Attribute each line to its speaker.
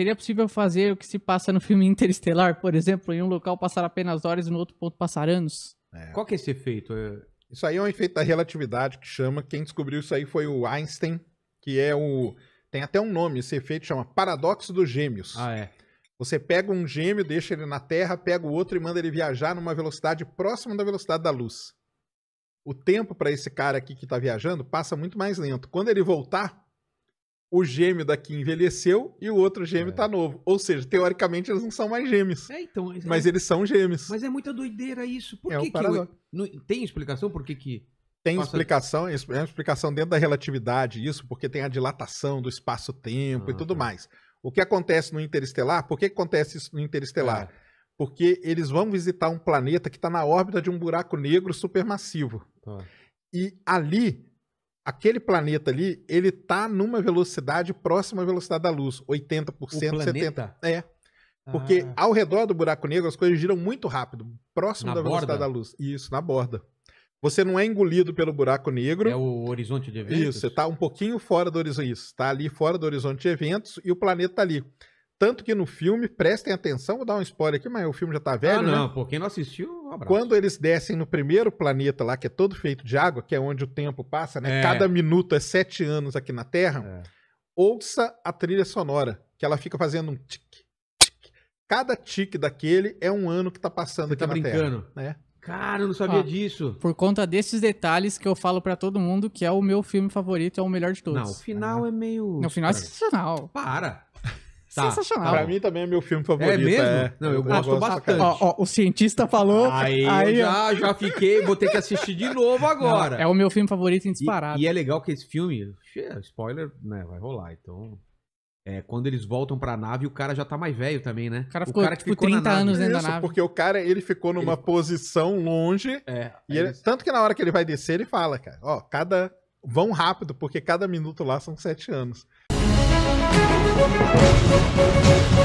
Speaker 1: Seria possível fazer o que se passa no filme Interestelar, por exemplo, em um local passar apenas horas e no outro ponto passar anos?
Speaker 2: É. Qual que é esse efeito? É- isso aí é um efeito da relatividade que chama. Quem descobriu isso aí foi o Einstein, que é o. Tem até um nome, esse efeito chama paradoxo dos gêmeos. Ah, é. Você pega um gêmeo, deixa ele na Terra, pega o outro e manda ele viajar numa velocidade próxima da velocidade da luz. O tempo para esse cara aqui que está viajando passa muito mais lento. Quando ele voltar, o gêmeo daqui envelheceu e o outro gêmeo é. tá novo. Ou seja, teoricamente eles não são mais gêmeos. É, então, é, mas é. eles são gêmeos. Mas é muita doideira isso. Por é que, um que tem explicação por que que tem passa... explicação, é, é uma explicação dentro da relatividade isso, porque tem a dilatação do espaço-tempo ah, e tudo mais. O que acontece no interestelar? Por que acontece isso no interestelar? Porque eles vão visitar um planeta que está na órbita de um buraco negro supermassivo. Ah. E ali aquele planeta ali, ele tá numa velocidade próxima à velocidade da luz, 80%, o planeta? 70%. É. Porque ah. ao redor do buraco negro as coisas giram muito rápido, próximo na da velocidade da luz. Isso, na borda. Você não é engolido pelo buraco negro. É o horizonte de eventos. Isso, você está um pouquinho fora do horizonte. Isso, está ali fora do horizonte de eventos e o planeta está ali. Tanto que no filme, prestem atenção, vou dar um spoiler aqui, mas o filme já tá ah, velho. Ah, não, né? pô, quem não assistiu, um abraço. Quando eles descem no primeiro planeta lá, que é todo feito de água, que é onde o tempo passa, né? É. Cada minuto é sete anos aqui na Terra. É. Ouça a trilha sonora, que ela fica fazendo um tique, tique. Cada tique daquele é um ano que tá passando Você aqui tá na brincando.
Speaker 1: Terra. Né? Cara, eu não sabia ah, disso. Por conta desses detalhes que eu falo para todo mundo que é o meu filme favorito, é o melhor de todos. Não, o
Speaker 2: final é meio. No final é sensacional. Para! Tá. Sensacional. Pra mim também é meu filme favorito. É mesmo? É. Não, eu, eu gosto, gosto bastante. Ó,
Speaker 1: ó, o cientista falou. Aí, aí eu já, já fiquei, vou ter que assistir de novo agora. Não, é o meu filme favorito em disparado. E, e, é legal que esse filme, spoiler, né, vai rolar, então... É, quando eles voltam pra nave, o cara já tá mais velho também, né? O cara ficou, o cara tipo, ficou 30 anos dentro Isso, da nave. porque
Speaker 2: o cara, ele ficou numa ele... posição longe. É, e ele... Tanto que na hora que ele vai descer, ele fala, cara, ó, cada... Vão rápido, porque cada minuto lá são sete anos. Música